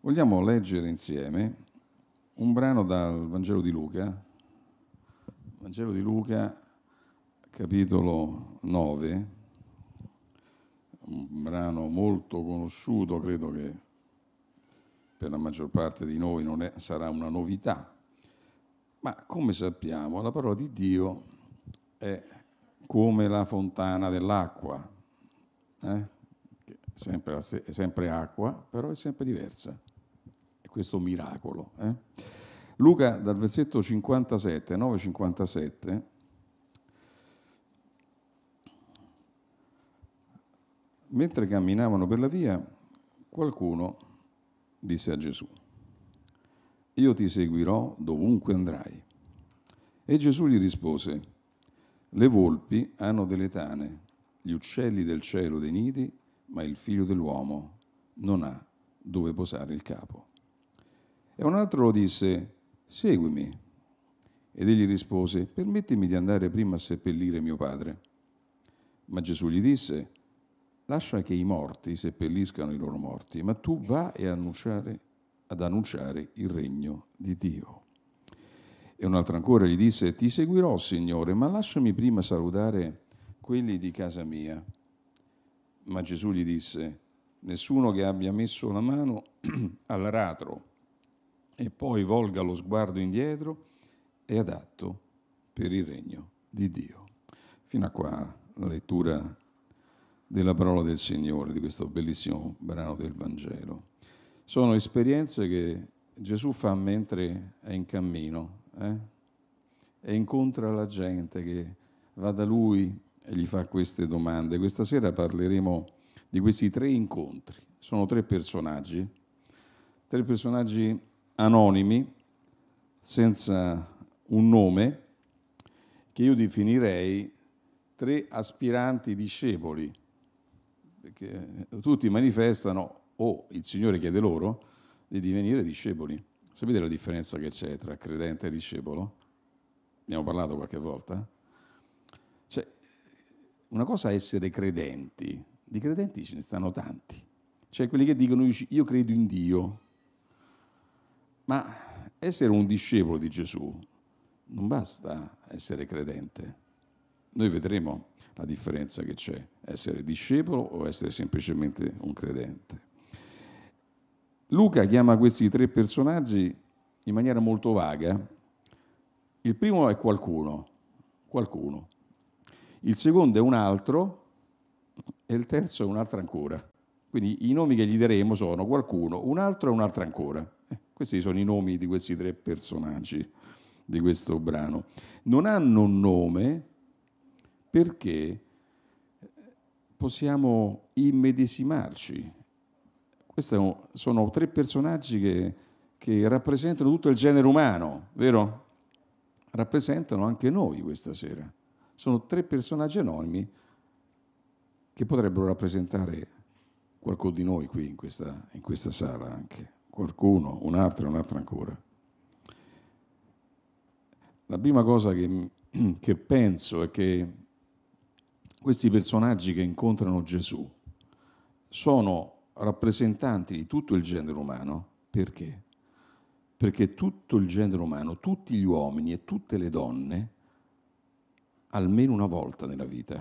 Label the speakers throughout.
Speaker 1: Vogliamo leggere insieme un brano dal Vangelo di Luca, Vangelo di Luca, capitolo 9, un brano molto conosciuto, credo che per la maggior parte di noi è, sarà una novità, ma come sappiamo, la parola di Dio è come la fontana dell'acqua, eh? sempre, è sempre acqua, però è sempre diversa. E questo miracolo. Eh? Luca dal versetto 57, 9,57, mentre camminavano per la via, qualcuno disse a Gesù, io ti seguirò dovunque andrai. E Gesù gli rispose, le volpi hanno delle tane, gli uccelli del cielo dei nidi, ma il figlio dell'uomo non ha dove posare il capo. E un altro lo disse, seguimi. Ed egli rispose, permettimi di andare prima a seppellire mio padre. Ma Gesù gli disse, lascia che i morti seppelliscano i loro morti, ma tu va e annunciare ad annunciare il regno di Dio. E un'altra ancora gli disse, ti seguirò Signore, ma lasciami prima salutare quelli di casa mia. Ma Gesù gli disse, nessuno che abbia messo la mano all'aratro e poi volga lo sguardo indietro è adatto per il regno di Dio. Fino a qua la lettura della parola del Signore, di questo bellissimo brano del Vangelo sono esperienze che Gesù fa mentre è in cammino eh? e incontra la gente che va da lui e gli fa queste domande. Questa sera parleremo di questi tre incontri. Sono tre personaggi, tre personaggi anonimi, senza un nome, che io definirei tre aspiranti discepoli, perché tutti manifestano o il Signore chiede loro di divenire discepoli. Sapete la differenza che c'è tra credente e discepolo? Ne abbiamo parlato qualche volta. Cioè, una cosa è essere credenti, di credenti ce ne stanno tanti. Cioè quelli che dicono io credo in Dio, ma essere un discepolo di Gesù non basta essere credente. Noi vedremo la differenza che c'è, essere discepolo o essere semplicemente un credente. Luca chiama questi tre personaggi in maniera molto vaga. Il primo è qualcuno, qualcuno. Il secondo è un altro e il terzo è un altro ancora. Quindi i nomi che gli daremo sono qualcuno, un altro e un altro ancora. Eh, questi sono i nomi di questi tre personaggi di questo brano. Non hanno un nome perché possiamo immedesimarci questi sono tre personaggi che, che rappresentano tutto il genere umano, vero? Rappresentano anche noi questa sera. Sono tre personaggi anonimi che potrebbero rappresentare qualcuno di noi qui in questa, in questa sala anche, qualcuno, un altro, un altro ancora. La prima cosa che, che penso è che questi personaggi che incontrano Gesù sono rappresentanti di tutto il genere umano. Perché? Perché tutto il genere umano, tutti gli uomini e tutte le donne, almeno una volta nella vita,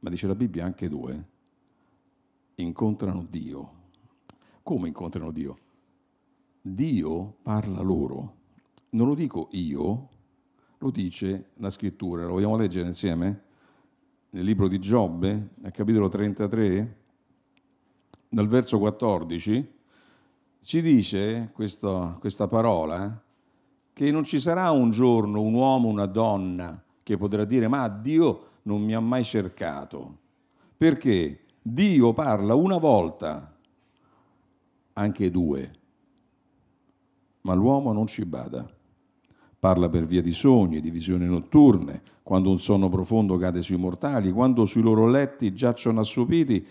Speaker 1: ma dice la Bibbia anche due, incontrano Dio. Come incontrano Dio? Dio parla loro. Non lo dico io, lo dice la scrittura. Lo vogliamo leggere insieme? Nel libro di Giobbe, al capitolo 33, dal verso 14, ci dice questo, questa parola che non ci sarà un giorno un uomo, una donna che potrà dire ma Dio non mi ha mai cercato, perché Dio parla una volta, anche due, ma l'uomo non ci bada. Parla per via di sogni, di visioni notturne, quando un sonno profondo cade sui mortali, quando sui loro letti giacciono assopiti,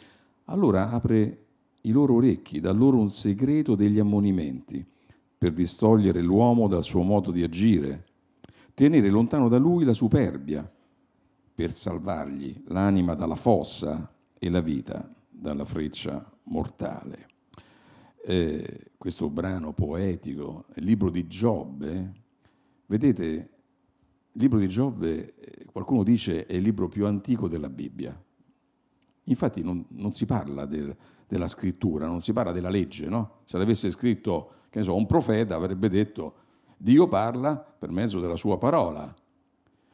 Speaker 1: allora apre i loro orecchi, dà loro un segreto degli ammonimenti, per distogliere l'uomo dal suo modo di agire, tenere lontano da lui la superbia, per salvargli l'anima dalla fossa e la vita dalla freccia mortale. Eh, questo brano poetico, il libro di Giobbe, vedete, il libro di Giobbe, eh, qualcuno dice, è il libro più antico della Bibbia. Infatti non, non si parla del, della scrittura, non si parla della legge, no? Se l'avesse scritto, che ne so, un profeta avrebbe detto Dio parla per mezzo della sua parola.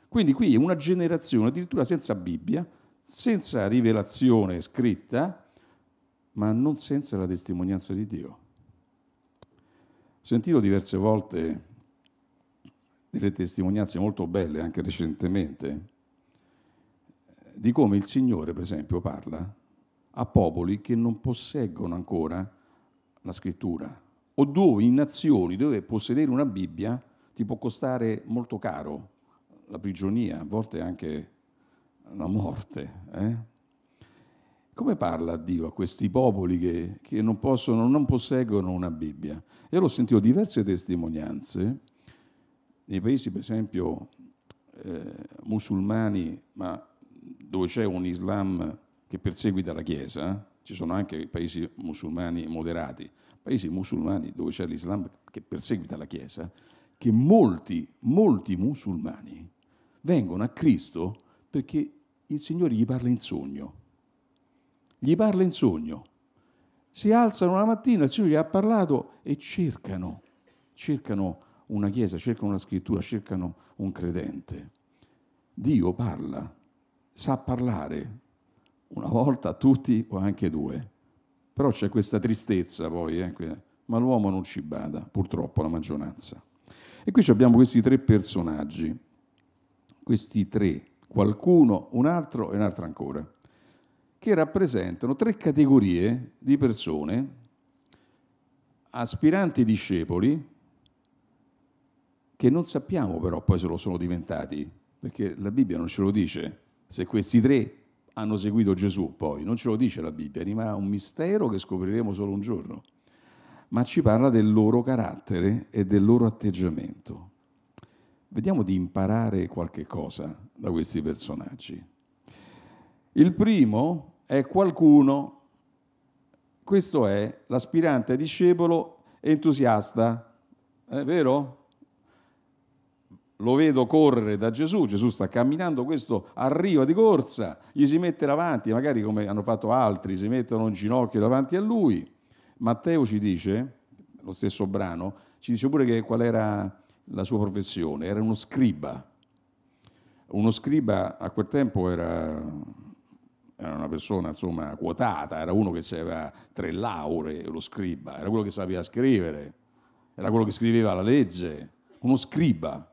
Speaker 1: Quindi qui è una generazione addirittura senza Bibbia, senza rivelazione scritta, ma non senza la testimonianza di Dio. Ho sentito diverse volte delle testimonianze molto belle, anche recentemente, di come il Signore, per esempio, parla a popoli che non posseggono ancora la scrittura, o dove in nazioni dove possedere una Bibbia ti può costare molto caro la prigionia, a volte anche la morte. Eh? Come parla Dio a questi popoli che, che non, possono, non posseggono una Bibbia? Io ho sentito diverse testimonianze nei paesi, per esempio, eh, musulmani, ma dove c'è un Islam che perseguita la Chiesa, ci sono anche paesi musulmani moderati, paesi musulmani dove c'è l'Islam che perseguita la Chiesa, che molti, molti musulmani vengono a Cristo perché il Signore gli parla in sogno. Gli parla in sogno. Si alzano la mattina, il Signore gli ha parlato e cercano, cercano una chiesa, cercano una scrittura, cercano un credente. Dio parla sa parlare, una volta a tutti o anche due. Però c'è questa tristezza poi, eh? ma l'uomo non ci bada, purtroppo la maggioranza. E qui abbiamo questi tre personaggi, questi tre, qualcuno, un altro e un altro ancora, che rappresentano tre categorie di persone, aspiranti discepoli, che non sappiamo però poi se lo sono diventati, perché la Bibbia non ce lo dice se questi tre hanno seguito Gesù poi, non ce lo dice la Bibbia, rimane un mistero che scopriremo solo un giorno, ma ci parla del loro carattere e del loro atteggiamento. Vediamo di imparare qualche cosa da questi personaggi. Il primo è qualcuno, questo è l'aspirante discepolo entusiasta, è vero? lo vedo correre da Gesù, Gesù sta camminando, questo arriva di corsa, gli si mette davanti, magari come hanno fatto altri, si mettono in ginocchio davanti a lui. Matteo ci dice, lo stesso brano, ci dice pure che qual era la sua professione, era uno scriba. Uno scriba a quel tempo era, era una persona insomma quotata, era uno che aveva tre lauree, lo scriba, era quello che sapeva scrivere, era quello che scriveva la legge, uno scriba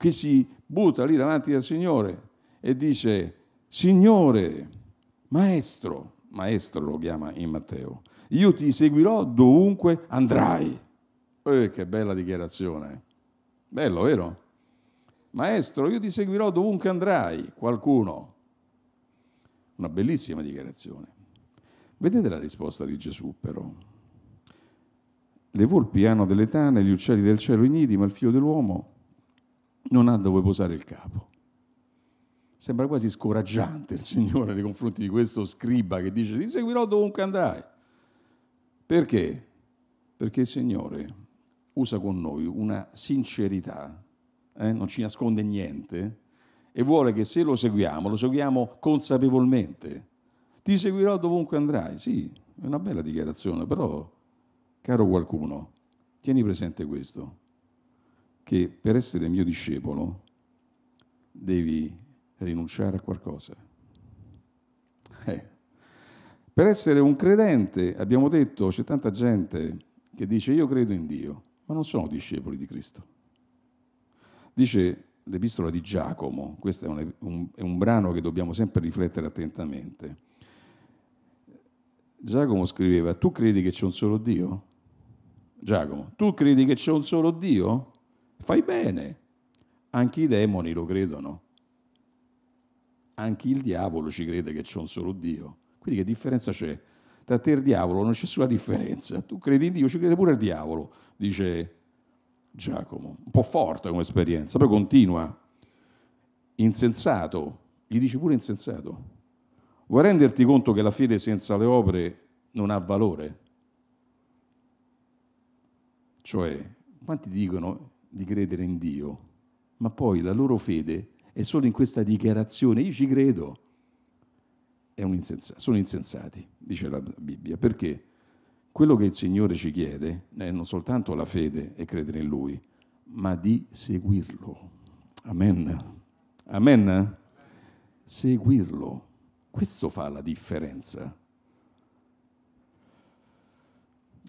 Speaker 1: che si butta lì davanti al Signore e dice, Signore, maestro, maestro lo chiama in Matteo, io ti seguirò dovunque andrai. Eh, che bella dichiarazione. Bello, vero? Maestro, io ti seguirò dovunque andrai, qualcuno. Una bellissima dichiarazione. Vedete la risposta di Gesù però. Le volpi hanno delle tane, gli uccelli del cielo i nidi, ma il figlio dell'uomo non ha dove posare il capo. Sembra quasi scoraggiante il Signore nei confronti di questo scriba che dice ti seguirò dovunque andrai. Perché? Perché il Signore usa con noi una sincerità, eh? non ci nasconde niente, e vuole che se lo seguiamo, lo seguiamo consapevolmente. Ti seguirò dovunque andrai. Sì, è una bella dichiarazione, però, caro qualcuno, tieni presente questo che per essere mio discepolo devi rinunciare a qualcosa. Eh. Per essere un credente, abbiamo detto, c'è tanta gente che dice io credo in Dio, ma non sono discepoli di Cristo. Dice l'epistola di Giacomo, questo è un, un, è un brano che dobbiamo sempre riflettere attentamente. Giacomo scriveva, tu credi che c'è un solo Dio? Giacomo, tu credi che c'è un solo Dio? Fai bene. Anche i demoni lo credono. Anche il diavolo ci crede che c'è un solo Dio. Quindi che differenza c'è? Tra te e il diavolo non c'è nessuna differenza. Tu credi in Dio, ci crede pure il diavolo, dice Giacomo. Un po' forte come esperienza, poi continua. Insensato, gli dici pure insensato. Vuoi renderti conto che la fede senza le opere non ha valore? Cioè, quanti dicono di credere in Dio, ma poi la loro fede è solo in questa dichiarazione, io ci credo, insenza- sono insensati, dice la Bibbia, perché quello che il Signore ci chiede è non soltanto la fede e credere in Lui, ma di seguirlo. Amen. Amen. Seguirlo. Questo fa la differenza.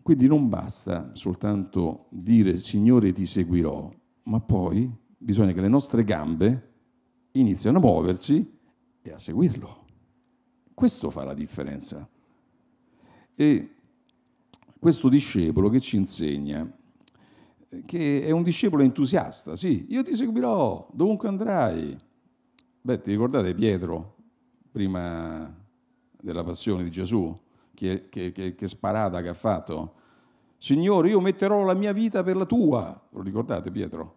Speaker 1: Quindi non basta soltanto dire Signore ti seguirò, ma poi bisogna che le nostre gambe iniziano a muoversi e a seguirlo. Questo fa la differenza. E questo discepolo che ci insegna, che è un discepolo entusiasta, sì, io ti seguirò dovunque andrai. Beh, ti ricordate Pietro, prima della passione di Gesù? che, che, che, che sparata che ha fatto. Signore, io metterò la mia vita per la tua. Lo ricordate Pietro?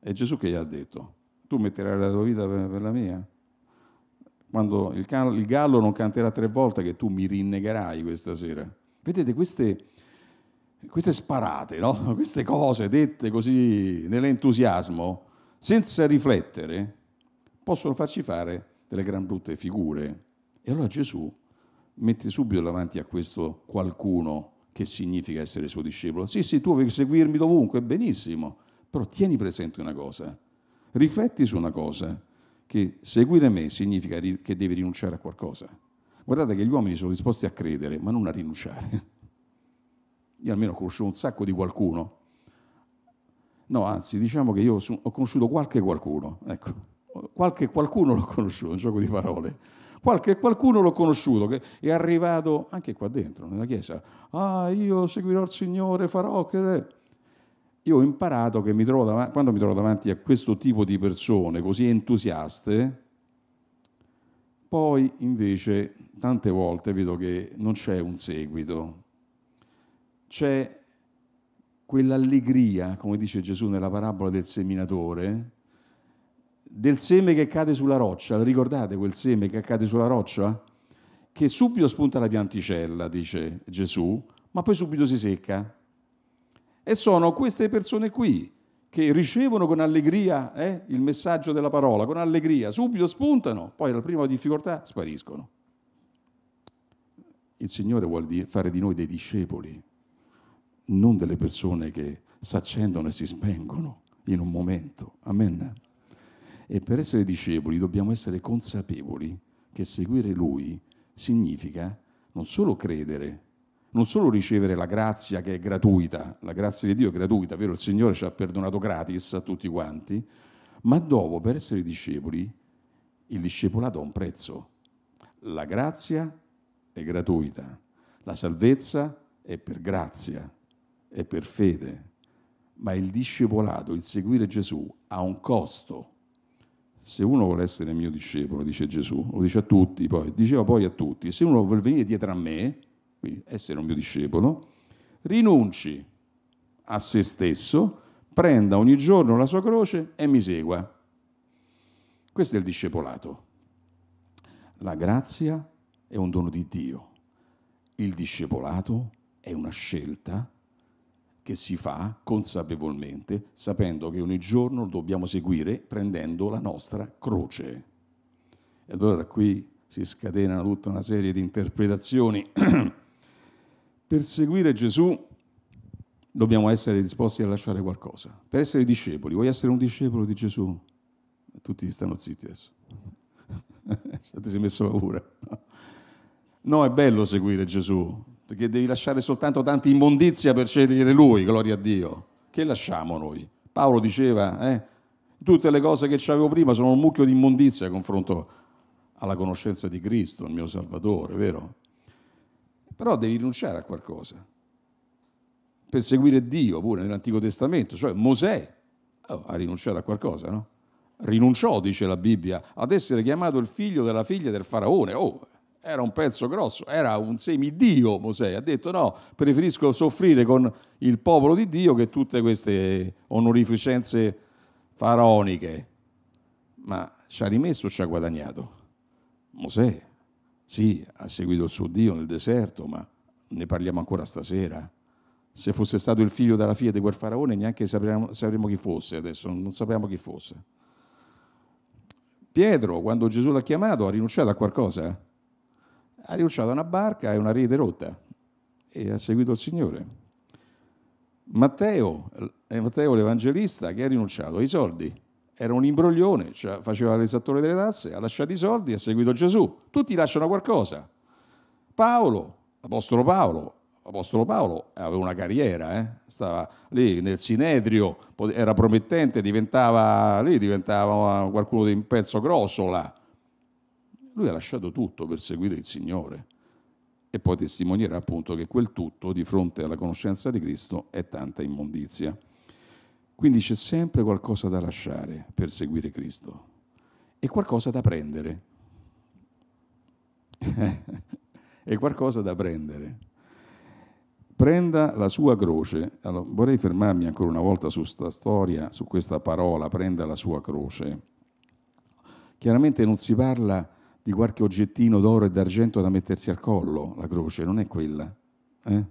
Speaker 1: È Gesù che gli ha detto, tu metterai la tua vita per, per la mia? Quando il, can- il gallo non canterà tre volte che tu mi rinnegherai questa sera. Vedete queste, queste sparate, no? queste cose dette così nell'entusiasmo, senza riflettere, possono farci fare delle gran brutte figure. E allora Gesù metti subito davanti a questo qualcuno che significa essere suo discepolo. Sì, sì, tu vuoi seguirmi dovunque, benissimo, però tieni presente una cosa, rifletti su una cosa, che seguire me significa che devi rinunciare a qualcosa. Guardate che gli uomini sono disposti a credere, ma non a rinunciare. Io almeno ho conosciuto un sacco di qualcuno. No, anzi, diciamo che io ho conosciuto qualche qualcuno, ecco, qualche qualcuno l'ho conosciuto, un gioco di parole Qualche, qualcuno l'ho conosciuto, che è arrivato anche qua dentro, nella chiesa. Ah, io seguirò il Signore, farò... Che... Io ho imparato che mi davanti, quando mi trovo davanti a questo tipo di persone così entusiaste, poi invece tante volte vedo che non c'è un seguito, c'è quell'allegria, come dice Gesù nella parabola del seminatore, del seme che cade sulla roccia, ricordate quel seme che cade sulla roccia? Che subito spunta la pianticella, dice Gesù, ma poi subito si secca. E sono queste persone qui che ricevono con allegria eh, il messaggio della parola, con allegria, subito spuntano, poi alla prima difficoltà spariscono. Il Signore vuole fare di noi dei discepoli, non delle persone che s'accendono e si spengono in un momento. Amen. E per essere discepoli dobbiamo essere consapevoli che seguire Lui significa non solo credere, non solo ricevere la grazia che è gratuita, la grazia di Dio è gratuita, vero? Il Signore ci ha perdonato gratis a tutti quanti, ma dopo, per essere discepoli, il discepolato ha un prezzo. La grazia è gratuita, la salvezza è per grazia, è per fede, ma il discepolato, il seguire Gesù, ha un costo se uno vuole essere mio discepolo, dice Gesù, lo dice a tutti, poi, diceva poi a tutti, se uno vuole venire dietro a me, quindi essere un mio discepolo, rinunci a se stesso, prenda ogni giorno la sua croce e mi segua. Questo è il discepolato. La grazia è un dono di Dio. Il discepolato è una scelta che si fa consapevolmente, sapendo che ogni giorno lo dobbiamo seguire prendendo la nostra croce. E allora qui si scatenano tutta una serie di interpretazioni. per seguire Gesù dobbiamo essere disposti a lasciare qualcosa. Per essere discepoli, vuoi essere un discepolo di Gesù? Tutti stanno zitti adesso. Ci sei messo paura. No, è bello seguire Gesù, perché devi lasciare soltanto tanta immondizia per scegliere lui, gloria a Dio. Che lasciamo noi? Paolo diceva, eh, tutte le cose che avevo prima sono un mucchio di immondizia a confronto alla conoscenza di Cristo, il mio Salvatore, vero? Però devi rinunciare a qualcosa per seguire Dio pure nell'Antico Testamento, cioè Mosè oh, ha rinunciato a qualcosa, no? Rinunciò, dice la Bibbia, ad essere chiamato il figlio della figlia del faraone. Oh, era un pezzo grosso, era un semidio Mosè. Ha detto no, preferisco soffrire con il popolo di Dio che tutte queste onorificenze faraoniche. Ma ci ha rimesso ci ha guadagnato? Mosè, sì, ha seguito il suo Dio nel deserto, ma ne parliamo ancora stasera. Se fosse stato il figlio della figlia di quel faraone, neanche sapremmo, sapremmo chi fosse adesso, non sappiamo chi fosse. Pietro, quando Gesù l'ha chiamato, ha rinunciato a qualcosa? ha rinunciato a una barca e una rete rotta e ha seguito il Signore. Matteo, eh, Matteo l'Evangelista, che ha rinunciato ai soldi, era un imbroglione, cioè faceva l'esattore delle tasse, ha lasciato i soldi e ha seguito Gesù. Tutti lasciano qualcosa. Paolo, l'Apostolo Paolo, l'Apostolo Paolo aveva una carriera, eh? stava lì nel Sinedrio, era promettente, diventava, lì diventava qualcuno di un pezzo grosso là. Lui ha lasciato tutto per seguire il Signore e poi testimonierà appunto che quel tutto di fronte alla conoscenza di Cristo è tanta immondizia. Quindi c'è sempre qualcosa da lasciare per seguire Cristo e qualcosa da prendere. e qualcosa da prendere. Prenda la sua croce. Allora, vorrei fermarmi ancora una volta su questa storia, su questa parola, prenda la sua croce. Chiaramente non si parla di qualche oggettino d'oro e d'argento da mettersi al collo, la croce, non è quella. Eh?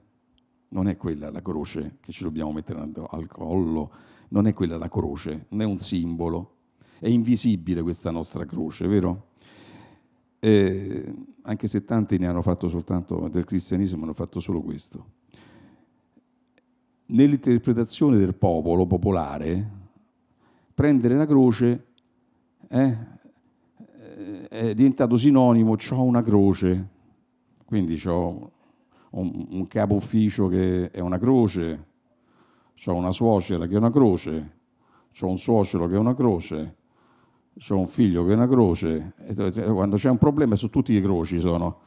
Speaker 1: Non è quella la croce che ci dobbiamo mettere al collo, non è quella la croce, non è un simbolo. È invisibile questa nostra croce, vero? Eh, anche se tanti ne hanno fatto soltanto del cristianesimo, hanno fatto solo questo. Nell'interpretazione del popolo popolare, prendere la croce eh, è diventato sinonimo ho una croce, quindi ho un, un capo ufficio che è una croce, ho una suocera che è una croce, ho un suocero che è una croce, ho un figlio che è una croce, quando c'è un problema su tutti i croci sono,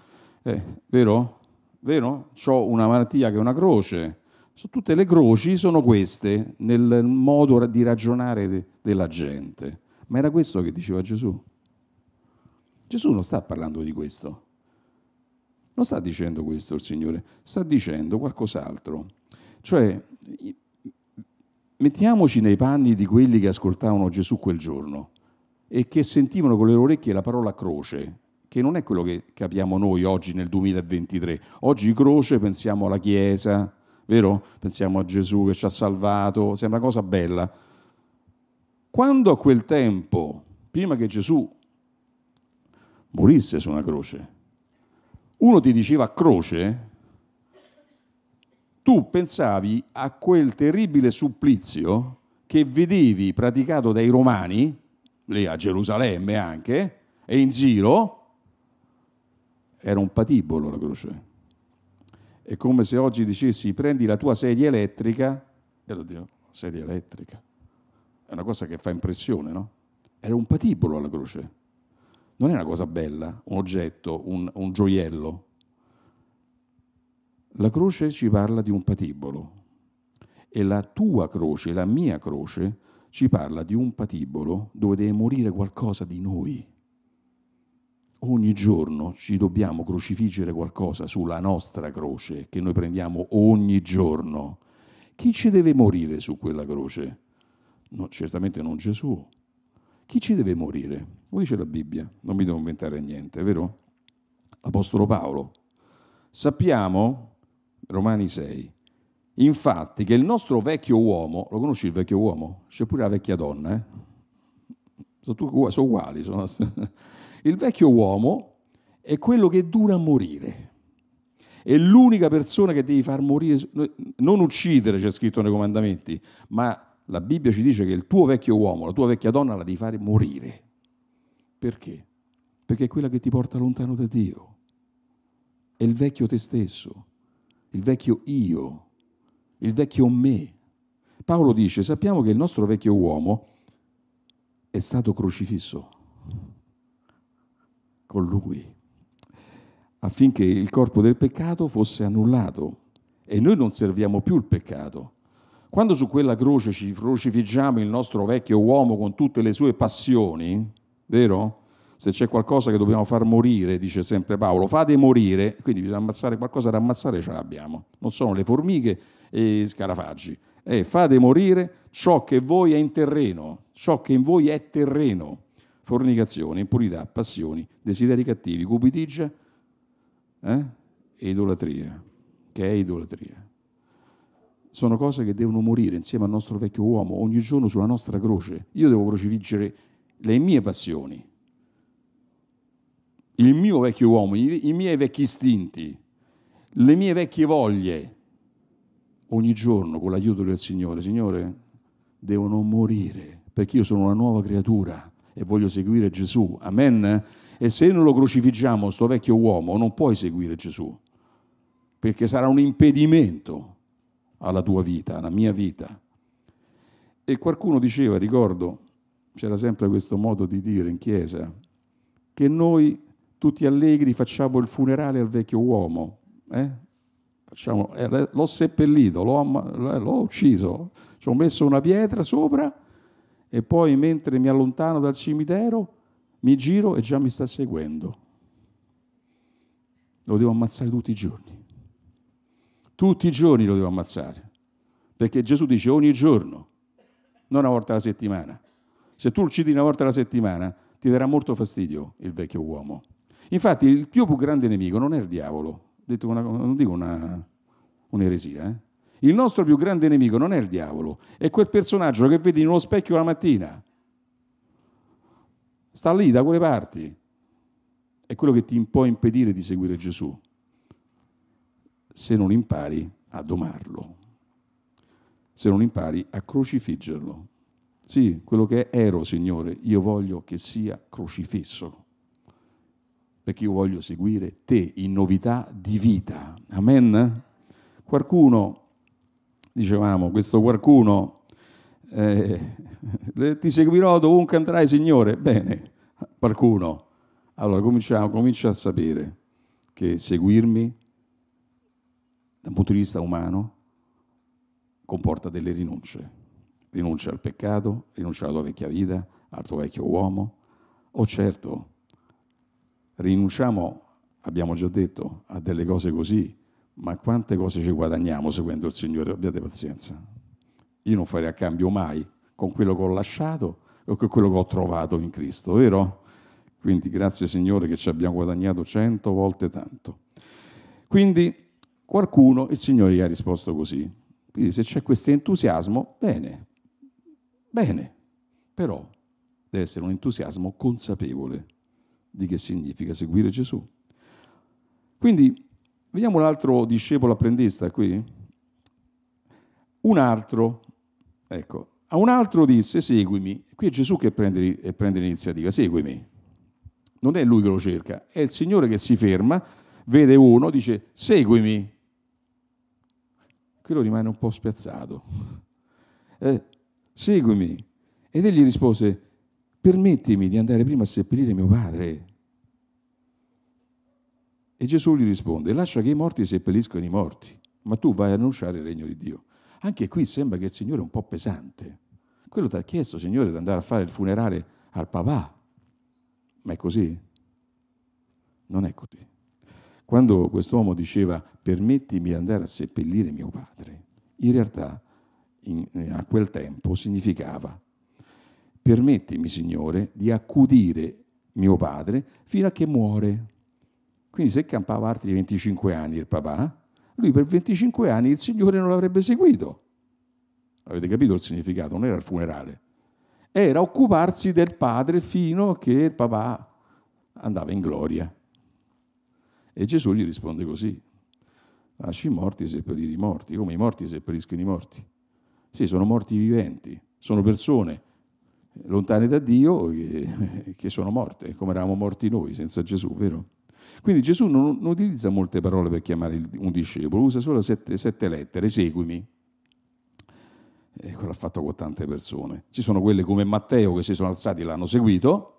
Speaker 1: eh, vero? Vero? Ho una malattia che è una croce, su tutte le croci sono queste nel modo di ragionare de- della gente, ma era questo che diceva Gesù. Gesù non sta parlando di questo. Non sta dicendo questo il Signore, sta dicendo qualcos'altro. Cioè, mettiamoci nei panni di quelli che ascoltavano Gesù quel giorno e che sentivano con le orecchie la parola croce, che non è quello che capiamo noi oggi nel 2023. Oggi croce pensiamo alla Chiesa, vero? Pensiamo a Gesù che ci ha salvato, sembra una cosa bella. Quando a quel tempo, prima che Gesù morisse su una croce. Uno ti diceva croce, tu pensavi a quel terribile supplizio che vedevi praticato dai romani, lì a Gerusalemme anche, e in giro, era un patibolo la croce. È come se oggi dicessi prendi la tua sedia elettrica, e lo dico, sedia elettrica, è una cosa che fa impressione, no? Era un patibolo la croce non è una cosa bella, un oggetto, un, un gioiello. La croce ci parla di un patibolo e la tua croce, la mia croce, ci parla di un patibolo dove deve morire qualcosa di noi. Ogni giorno ci dobbiamo crocifiggere qualcosa sulla nostra croce che noi prendiamo ogni giorno. Chi ci deve morire su quella croce? No, certamente non Gesù, chi ci deve morire? Lo dice la Bibbia, non mi devo inventare niente, vero? Apostolo Paolo. Sappiamo, Romani 6, infatti che il nostro vecchio uomo, lo conosci il vecchio uomo? C'è pure la vecchia donna, eh? Sono, sono uguali. Sono... Il vecchio uomo è quello che dura a morire. È l'unica persona che devi far morire, non uccidere, c'è scritto nei comandamenti, ma la Bibbia ci dice che il tuo vecchio uomo, la tua vecchia donna la devi fare morire. Perché? Perché è quella che ti porta lontano da Dio. È il vecchio te stesso, il vecchio io, il vecchio me. Paolo dice, sappiamo che il nostro vecchio uomo è stato crocifisso con lui affinché il corpo del peccato fosse annullato e noi non serviamo più il peccato, quando su quella croce ci crocifiggiamo il nostro vecchio uomo con tutte le sue passioni, vero? Se c'è qualcosa che dobbiamo far morire, dice sempre Paolo, fate morire, quindi bisogna ammazzare qualcosa da ammazzare ce l'abbiamo. Non sono le formiche e scarafaggi. Eh, fate morire ciò che voi è in terreno, ciò che in voi è terreno. Fornicazione, impurità, passioni, desideri cattivi, cupidigia eh? e idolatria, che è idolatria sono cose che devono morire insieme al nostro vecchio uomo ogni giorno sulla nostra croce. Io devo crocifiggere le mie passioni, il mio vecchio uomo, i, miei vecchi istinti, le mie vecchie voglie. Ogni giorno con l'aiuto del Signore, Signore, devono morire perché io sono una nuova creatura e voglio seguire Gesù. Amen. E se non lo crocifiggiamo, sto vecchio uomo, non puoi seguire Gesù, perché sarà un impedimento alla tua vita, alla mia vita. E qualcuno diceva, ricordo, c'era sempre questo modo di dire in chiesa, che noi tutti allegri facciamo il funerale al vecchio uomo, eh? facciamo, eh, l'ho seppellito, l'ho, amma- eh, l'ho ucciso, ci ho messo una pietra sopra e poi mentre mi allontano dal cimitero mi giro e già mi sta seguendo. Lo devo ammazzare tutti i giorni. Tutti i giorni lo devo ammazzare, perché Gesù dice ogni giorno, non una volta alla settimana. Se tu uccidi una volta alla settimana, ti darà molto fastidio il vecchio uomo. Infatti il tuo più grande nemico non è il diavolo, una, non dico una, un'eresia, eh? il nostro più grande nemico non è il diavolo, è quel personaggio che vedi in uno specchio la mattina, sta lì da quelle parti, è quello che ti può impedire di seguire Gesù se non impari a domarlo, se non impari a crocifiggerlo. Sì, quello che ero, Signore, io voglio che sia crocifisso, perché io voglio seguire te in novità di vita. Amen? Qualcuno, dicevamo, questo qualcuno, eh, ti seguirò dovunque andrai, Signore. Bene, qualcuno. Allora comincia a sapere che seguirmi da un punto di vista umano, comporta delle rinunce. Rinuncia al peccato, rinuncia alla tua vecchia vita, al tuo vecchio uomo. O certo, rinunciamo, abbiamo già detto, a delle cose così, ma quante cose ci guadagniamo seguendo il Signore? Abbiate pazienza. Io non farei a cambio mai con quello che ho lasciato o con quello che ho trovato in Cristo, vero? Quindi grazie Signore che ci abbiamo guadagnato cento volte tanto. Quindi Qualcuno, il Signore gli ha risposto così. Quindi se c'è questo entusiasmo, bene, bene, però deve essere un entusiasmo consapevole di che significa seguire Gesù. Quindi vediamo l'altro discepolo apprendista qui. Un altro, ecco, a un altro disse seguimi. Qui è Gesù che prende, prende l'iniziativa, seguimi. Non è lui che lo cerca, è il Signore che si ferma, vede uno, dice seguimi. Quello rimane un po' spiazzato. Eh, seguimi. Ed egli rispose, permettimi di andare prima a seppellire mio padre. E Gesù gli risponde, lascia che i morti seppelliscono i morti, ma tu vai a annunciare il regno di Dio. Anche qui sembra che il Signore è un po' pesante. Quello ti ha chiesto, Signore, di andare a fare il funerale al papà. Ma è così? Non è così. Quando quest'uomo diceva permettimi di andare a seppellire mio padre, in realtà in, eh, a quel tempo significava permettimi Signore di accudire mio padre fino a che muore. Quindi se campava altri 25 anni il papà, lui per 25 anni il Signore non l'avrebbe seguito. Avete capito il significato? Non era il funerale. Era occuparsi del padre fino a che il papà andava in gloria. E Gesù gli risponde così, lasci i morti e seppellire i morti, come i morti seppelliscono i morti. Sì, sono morti viventi, sono persone lontane da Dio che, che sono morte, come eravamo morti noi senza Gesù, vero? Quindi Gesù non, non utilizza molte parole per chiamare un discepolo, usa solo sette, sette lettere, seguimi, e quello ha fatto con tante persone. Ci sono quelle come Matteo che si sono alzati e l'hanno seguito,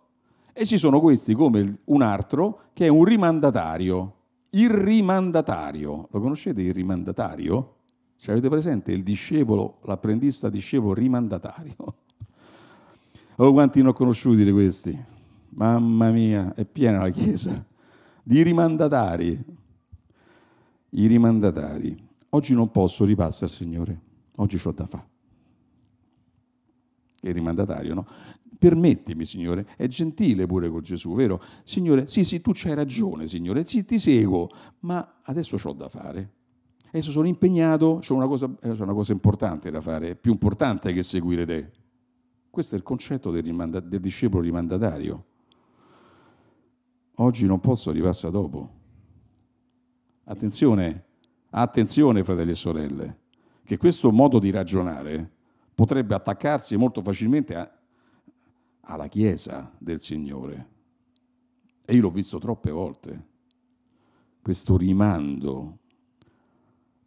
Speaker 1: e ci sono questi come un altro che è un rimandatario. Il rimandatario, lo conoscete il rimandatario? Ce l'avete presente? Il discepolo, l'apprendista discepolo rimandatario. Oh, quanti ne ho conosciuti di questi? Mamma mia, è piena la Chiesa di rimandatari. I rimandatari. Oggi non posso, ripassare, il Signore. Oggi ho da fare che è rimandatario, no? Permettimi, Signore, è gentile pure con Gesù, vero? Signore, sì, sì, tu c'hai ragione, Signore, sì, ti seguo, ma adesso ho da fare. Adesso sono impegnato, c'è una, eh, una cosa importante da fare, più importante che seguire te. Questo è il concetto del, rimanda, del discepolo rimandatario. Oggi non posso, ripasso a dopo. Attenzione, attenzione fratelli e sorelle, che questo modo di ragionare potrebbe attaccarsi molto facilmente a, alla Chiesa del Signore. E io l'ho visto troppe volte, questo rimando.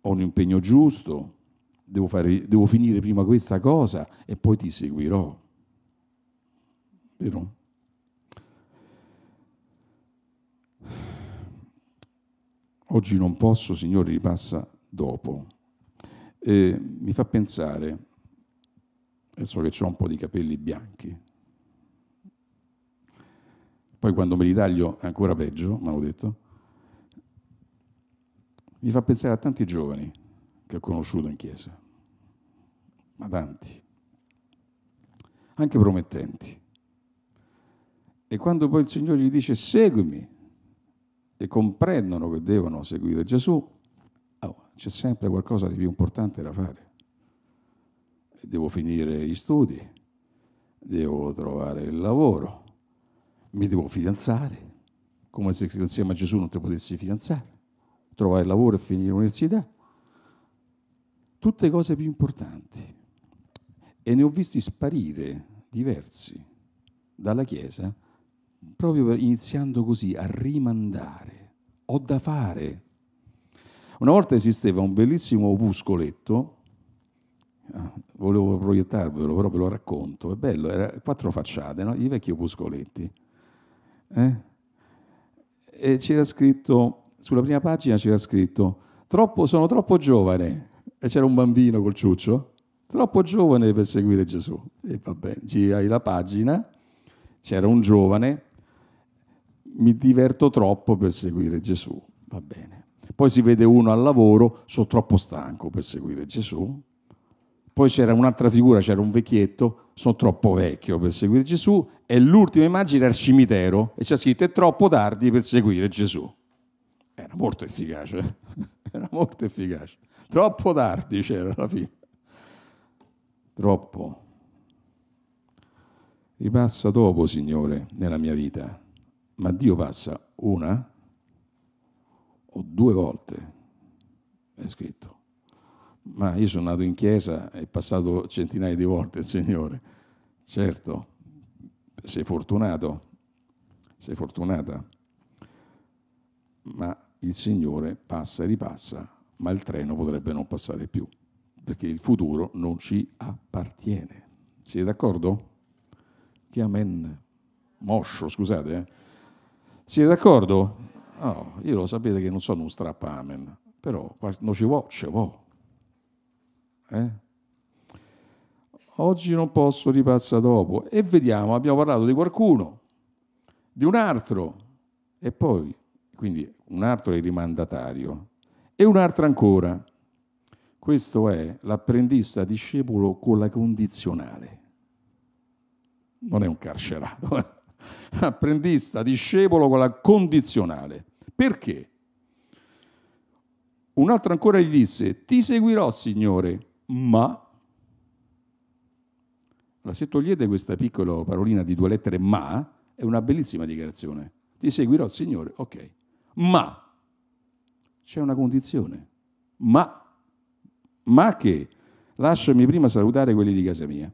Speaker 1: Ho un impegno giusto, devo, fare, devo finire prima questa cosa e poi ti seguirò. Vero? Oggi non posso, Signore, ripassa dopo. Eh, mi fa pensare adesso che ho un po' di capelli bianchi. Poi quando me li taglio è ancora peggio, me l'ho detto. Mi fa pensare a tanti giovani che ho conosciuto in chiesa, ma tanti, anche promettenti. E quando poi il Signore gli dice seguimi e comprendono che devono seguire Gesù, oh, c'è sempre qualcosa di più importante da fare devo finire gli studi, devo trovare il lavoro, mi devo fidanzare, come se insieme a Gesù non ti potessi fidanzare, trovare il lavoro e finire l'università. Tutte cose più importanti. E ne ho visti sparire diversi dalla Chiesa proprio iniziando così a rimandare. Ho da fare. Una volta esisteva un bellissimo opuscoletto volevo proiettarvelo, però ve lo racconto, è bello, era quattro facciate, no? i vecchi opuscoletti. Eh? E c'era scritto, sulla prima pagina c'era scritto, troppo, sono troppo giovane, e c'era un bambino col ciuccio, troppo giovane per seguire Gesù. E va bene, girai la pagina, c'era un giovane, mi diverto troppo per seguire Gesù, va bene. Poi si vede uno al lavoro, sono troppo stanco per seguire Gesù, poi c'era un'altra figura, c'era un vecchietto, sono troppo vecchio per seguire Gesù, e l'ultima immagine era il cimitero, e c'è scritto è troppo tardi per seguire Gesù. Era molto efficace, era molto efficace. Troppo tardi c'era alla fine. Troppo. Ripassa dopo, Signore, nella mia vita, ma Dio passa una o due volte, è scritto. Ma io sono andato in chiesa e passato centinaia di volte il Signore. Certo, sei fortunato, sei fortunata, ma il Signore passa e ripassa, ma il treno potrebbe non passare più, perché il futuro non ci appartiene. Siete d'accordo? Che amen. Moscio, scusate. Eh? Siete d'accordo? No, oh, io lo sapete che non sono un strappamen, però no ci vuole, ci vuole. Eh? Oggi non posso, ripassa dopo. E vediamo, abbiamo parlato di qualcuno, di un altro, e poi, quindi un altro è il rimandatario, e un altro ancora. Questo è l'apprendista discepolo con la condizionale. Non è un carcerato, eh? apprendista discepolo con la condizionale. Perché? Un altro ancora gli disse, ti seguirò Signore ma, allora, se togliete questa piccola parolina di due lettere ma, è una bellissima dichiarazione. Ti seguirò, Signore, ok. Ma c'è una condizione. Ma, ma che lasciami prima salutare quelli di casa mia.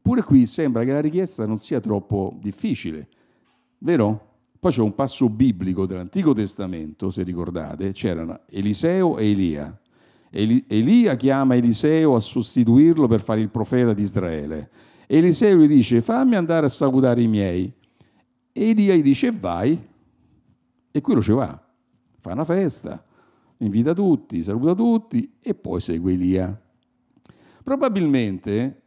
Speaker 1: Pure qui sembra che la richiesta non sia troppo difficile, vero? Poi c'è un passo biblico dell'Antico Testamento, se ricordate, c'erano Eliseo e Elia. Elia chiama Eliseo a sostituirlo per fare il profeta di Israele. Eliseo gli dice fammi andare a salutare i miei. Elia gli dice vai e quello ci va, fa una festa, invita tutti, saluta tutti e poi segue Elia. Probabilmente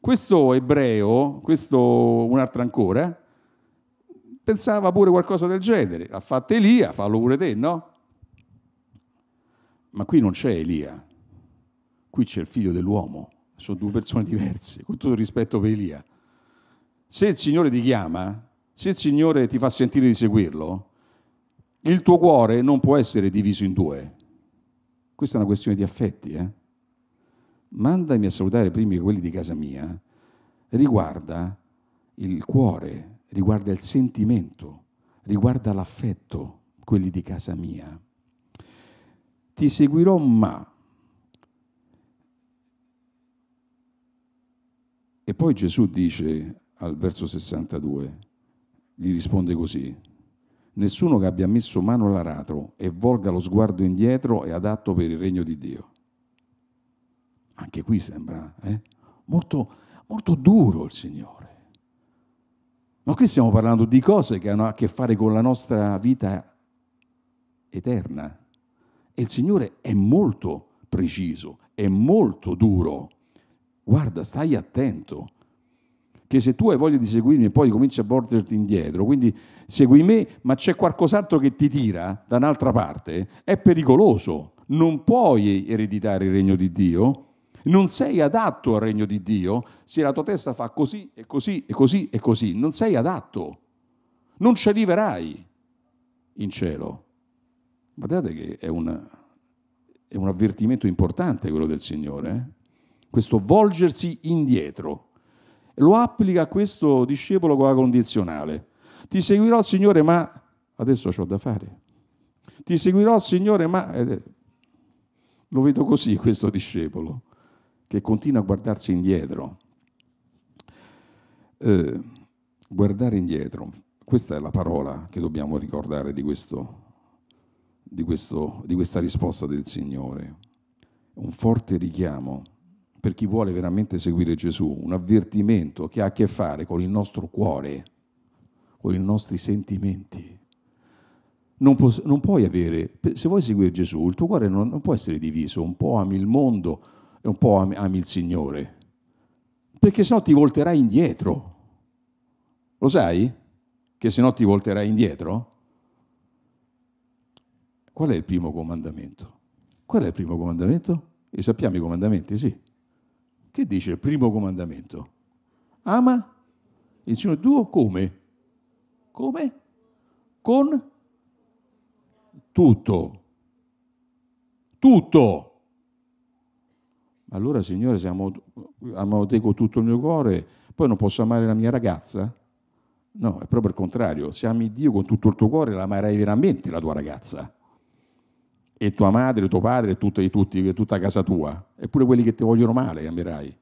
Speaker 1: questo ebreo, questo un altro ancora, pensava pure qualcosa del genere. Ha fatto Elia, fallo pure te, no? Ma qui non c'è Elia, qui c'è il figlio dell'uomo, sono due persone diverse, con tutto il rispetto per Elia. Se il Signore ti chiama, se il Signore ti fa sentire di seguirlo, il tuo cuore non può essere diviso in due. Questa è una questione di affetti, eh? Mandami a salutare prima quelli di casa mia, riguarda il cuore, riguarda il sentimento, riguarda l'affetto, quelli di casa mia ti seguirò ma. E poi Gesù dice al verso 62, gli risponde così, nessuno che abbia messo mano all'aratro e volga lo sguardo indietro è adatto per il regno di Dio. Anche qui sembra eh? molto, molto duro il Signore. Ma qui stiamo parlando di cose che hanno a che fare con la nostra vita eterna. E il Signore è molto preciso, è molto duro. Guarda, stai attento, che se tu hai voglia di seguirmi e poi cominci a portarti indietro, quindi segui me, ma c'è qualcos'altro che ti tira da un'altra parte, è pericoloso. Non puoi ereditare il regno di Dio, non sei adatto al regno di Dio se la tua testa fa così e così e così e così. Non sei adatto, non ci arriverai in cielo. Guardate che è, una, è un avvertimento importante quello del Signore, eh? questo volgersi indietro. Lo applica a questo discepolo con la condizionale. Ti seguirò, Signore, ma adesso ho da fare. Ti seguirò, Signore, ma... Eh, eh, lo vedo così questo discepolo, che continua a guardarsi indietro. Eh, guardare indietro, questa è la parola che dobbiamo ricordare di questo di, questo, di questa risposta del Signore. Un forte richiamo per chi vuole veramente seguire Gesù, un avvertimento che ha a che fare con il nostro cuore, con i nostri sentimenti. Non, pu- non, puoi avere, se vuoi seguire Gesù, il tuo cuore non, non, può essere diviso, un po' ami il mondo e un po' ami, ami il Signore, perché sennò ti volterai indietro. Lo sai? Che sennò ti volterai indietro? Qual è il primo comandamento? Qual è il primo comandamento? E sappiamo i comandamenti, sì. Che dice il primo comandamento? Ama il Signore tuo come? Come? Con tutto. Tutto. Allora, Signore, se amo, amo te con tutto il mio cuore, poi non posso amare la mia ragazza? No, è proprio il contrario. Se ami Dio con tutto il tuo cuore, l'amerai veramente la tua ragazza e tua madre, tuo padre e, e tutti, tutta casa tua, eppure quelli che ti vogliono male amerai.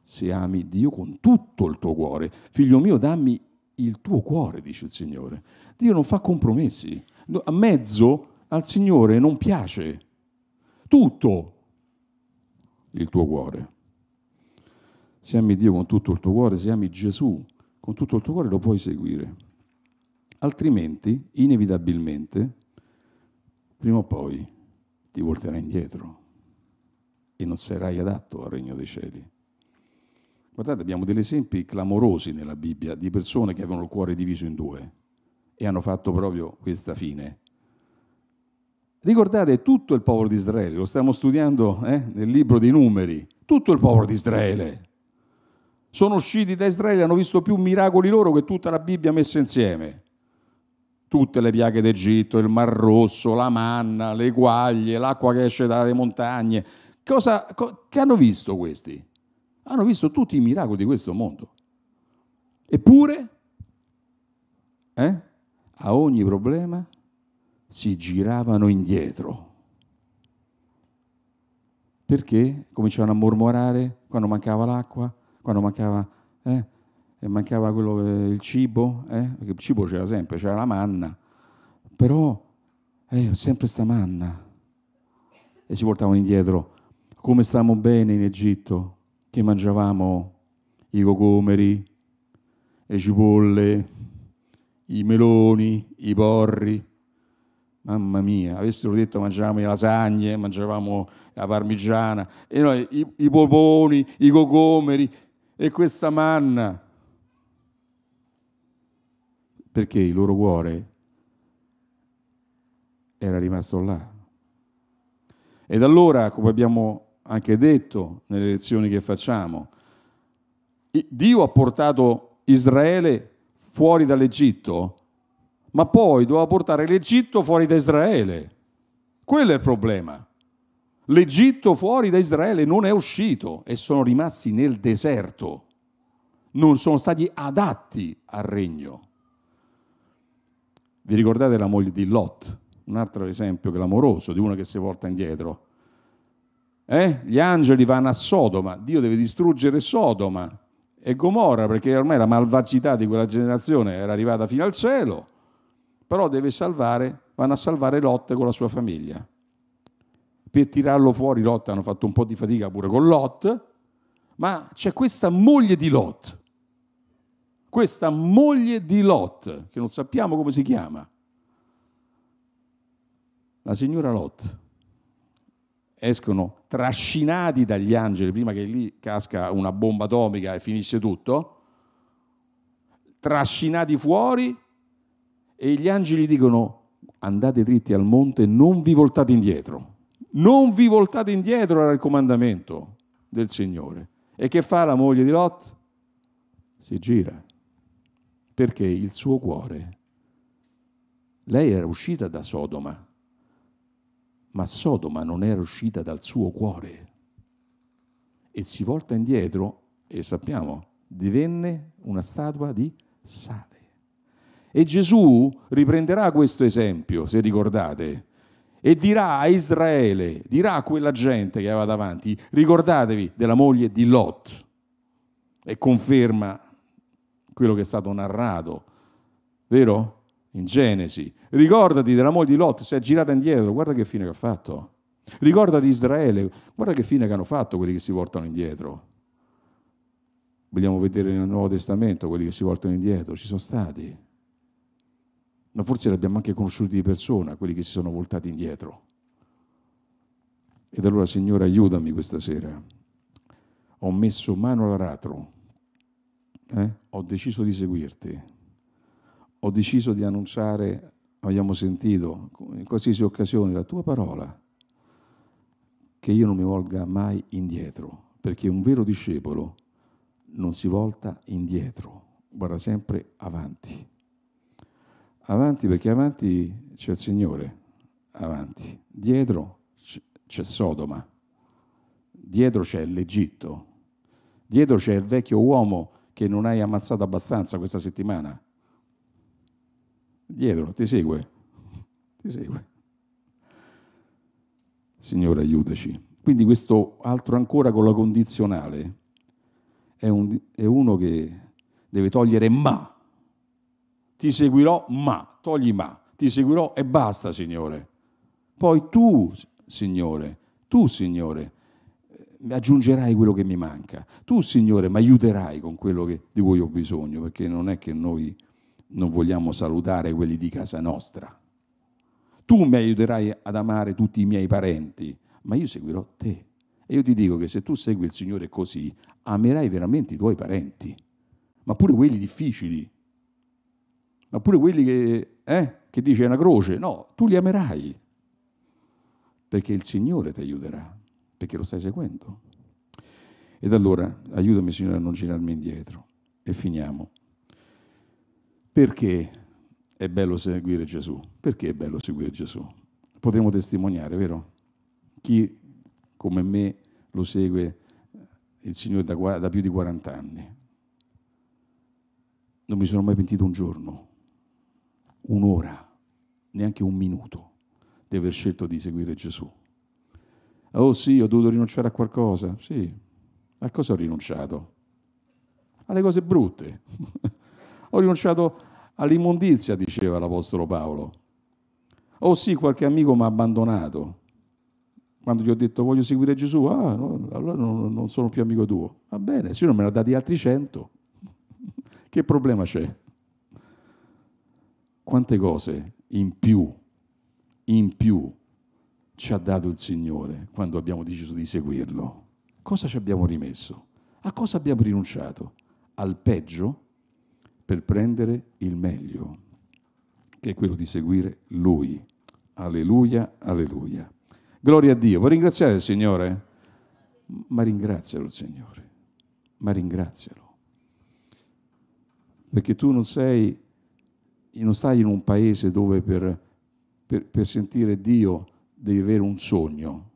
Speaker 1: Se ami Dio con tutto il tuo cuore, figlio mio, dammi il tuo cuore, dice il Signore. Dio non fa compromessi. A mezzo al Signore non piace tutto il tuo cuore. Se ami Dio con tutto il tuo cuore, se ami Gesù con tutto il tuo cuore, lo puoi seguire. Altrimenti, inevitabilmente, prima o poi, ti volterai indietro e non sarai adatto al regno dei cieli. Guardate, abbiamo degli esempi clamorosi nella Bibbia di persone che avevano il cuore diviso in due e hanno fatto proprio questa fine. Ricordate tutto il popolo di Israele, lo stiamo studiando eh, nel libro dei numeri, tutto il popolo di Israele. Sono usciti da Israele, hanno visto più miracoli loro che tutta la Bibbia messa insieme tutte le piaghe d'Egitto, il Mar Rosso, la manna, le guaglie, l'acqua che esce dalle montagne. Cosa, co, che hanno visto questi? Hanno visto tutti i miracoli di questo mondo. Eppure, eh, a ogni problema si giravano indietro. Perché cominciavano a mormorare quando mancava l'acqua, quando mancava... Eh, e mancava quello che, eh, il cibo, eh? perché il cibo c'era sempre, c'era la manna, però eh, sempre sta manna. E si portavano indietro come stavamo bene in Egitto, che mangiavamo i cocomeri, le cipolle, i meloni, i porri. Mamma mia, avessero detto mangiavamo le lasagne, mangiavamo la parmigiana, e noi i, i poponi, i cocomeri e questa manna perché il loro cuore era rimasto là. Ed allora, come abbiamo anche detto nelle lezioni che facciamo, Dio ha portato Israele fuori dall'Egitto, ma poi doveva portare l'Egitto fuori da Israele. Quello è il problema. L'Egitto fuori da Israele non è uscito e sono rimasti nel deserto. Non sono stati adatti al regno. Vi ricordate la moglie di Lot? Un altro esempio clamoroso di una che si porta indietro. Eh? Gli angeli vanno a Sodoma, Dio deve distruggere Sodoma e Gomorra perché ormai la malvagità di quella generazione era arrivata fino al cielo, però deve salvare, vanno a salvare Lot con la sua famiglia. Per tirarlo fuori Lot hanno fatto un po' di fatica pure con Lot, ma c'è questa moglie di Lot questa moglie di Lot, che non sappiamo come si chiama, la signora Lot, escono trascinati dagli angeli prima che lì casca una bomba atomica e finisce tutto, trascinati fuori e gli angeli dicono andate dritti al monte, non vi voltate indietro. Non vi voltate indietro era il comandamento del Signore. E che fa la moglie di Lot? Si gira perché il suo cuore, lei era uscita da Sodoma, ma Sodoma non era uscita dal suo cuore e si volta indietro e sappiamo, divenne una statua di sale. E Gesù riprenderà questo esempio, se ricordate, e dirà a Israele, dirà a quella gente che aveva davanti, ricordatevi della moglie di Lot, e conferma quello che è stato narrato, vero? In Genesi. Ricordati della moglie di Lot, si è girata indietro, guarda che fine che ha fatto. Ricordati Israele, guarda che fine che hanno fatto quelli che si portano indietro. Vogliamo vedere nel Nuovo Testamento quelli che si voltano indietro, ci sono stati. Ma forse li abbiamo anche conosciuti di persona, quelli che si sono voltati indietro. Ed allora, Signore, aiutami questa sera. Ho messo mano all'aratro eh, ho deciso di seguirti, ho deciso di annunciare, abbiamo sentito in qualsiasi occasione la tua parola, che io non mi volga mai indietro, perché un vero discepolo non si volta indietro, guarda sempre avanti. Avanti perché avanti c'è il Signore, avanti, dietro c'è Sodoma, dietro c'è l'Egitto, dietro c'è il vecchio uomo che non hai ammazzato abbastanza questa settimana. Dietro, ti segue, ti segue. Signore, aiutaci. Quindi questo altro ancora con la condizionale è, un, è uno che deve togliere ma. Ti seguirò ma, togli ma. Ti seguirò e basta, Signore. Poi tu, Signore, tu, Signore, aggiungerai quello che mi manca. Tu, Signore, mi aiuterai con quello che, di cui ho bisogno, perché non è che noi non vogliamo salutare quelli di casa nostra. Tu mi aiuterai ad amare tutti i miei parenti, ma io seguirò te. E io ti dico che se tu segui il Signore così, amerai veramente i tuoi parenti, ma pure quelli difficili, ma pure quelli che, eh, che dice una croce. No, tu li amerai, perché il Signore ti aiuterà perché lo stai seguendo. Ed allora aiutami Signore a non girarmi indietro e finiamo. Perché è bello seguire Gesù? Perché è bello seguire Gesù? Potremmo testimoniare, vero? Chi come me lo segue eh, il Signore da, da più di 40 anni. Non mi sono mai pentito un giorno, un'ora, neanche un minuto di aver scelto di seguire Gesù. Oh sì, ho dovuto rinunciare a qualcosa. Sì, a cosa ho rinunciato? Alle cose brutte. ho rinunciato all'immondizia, diceva l'Apostolo Paolo. Oh sì, qualche amico mi ha abbandonato. Quando gli ho detto voglio seguire Gesù, ah, no, allora non, non sono più amico tuo. Va bene, se non me ne ha dati altri cento, che problema c'è? Quante cose in più, in più ci ha dato il Signore quando abbiamo deciso di seguirlo? Cosa ci abbiamo rimesso? A cosa abbiamo rinunciato? Al peggio per prendere il meglio, che è quello di seguire Lui. Alleluia, alleluia. Gloria a Dio. Vuoi ringraziare il Signore? Ma ringrazialo il Signore, ma ringrazialo. Perché tu non sei, non stai in un paese dove per, per, per sentire Dio devi avere un sogno.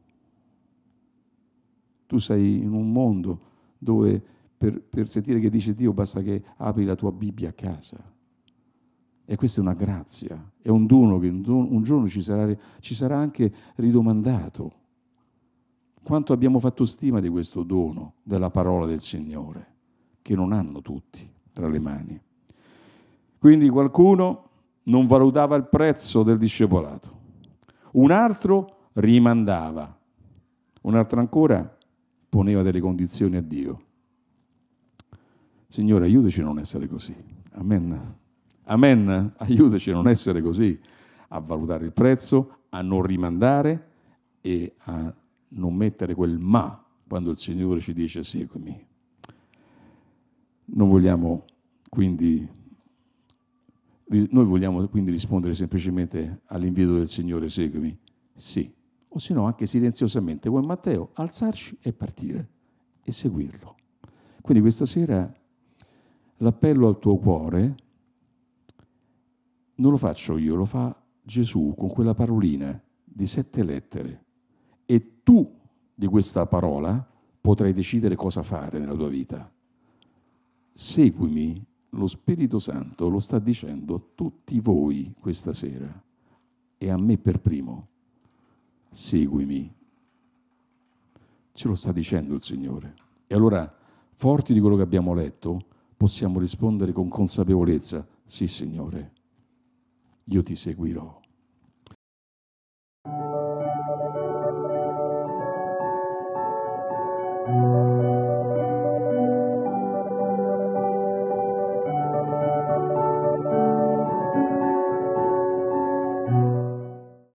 Speaker 1: Tu sei in un mondo dove per, per sentire che dice Dio basta che apri la tua Bibbia a casa. E questa è una grazia, è un dono che un giorno ci sarà, ci sarà anche ridomandato. Quanto abbiamo fatto stima di questo dono, della parola del Signore, che non hanno tutti tra le mani. Quindi qualcuno non valutava il prezzo del discepolato un altro rimandava, un altro ancora poneva delle condizioni a Dio. Signore, aiutaci a non essere così. Amen. Amen. Aiutaci a non essere così, a valutare il prezzo, a non rimandare e a non mettere quel ma quando il Signore ci dice seguimi. Non vogliamo quindi noi vogliamo quindi rispondere semplicemente all'invito del Signore, seguimi? Sì. O se no anche silenziosamente, come Matteo, alzarci e partire e seguirlo. Quindi questa sera l'appello al tuo cuore non lo faccio io, lo fa Gesù con quella parolina di sette lettere. E tu di questa parola potrai decidere cosa fare nella tua vita. Seguimi lo Spirito Santo lo sta dicendo a tutti voi questa sera e a me per primo. Seguimi. Ce lo sta dicendo il Signore. E allora, forti di quello che abbiamo letto, possiamo rispondere con consapevolezza, sì Signore, io ti seguirò. Thank you.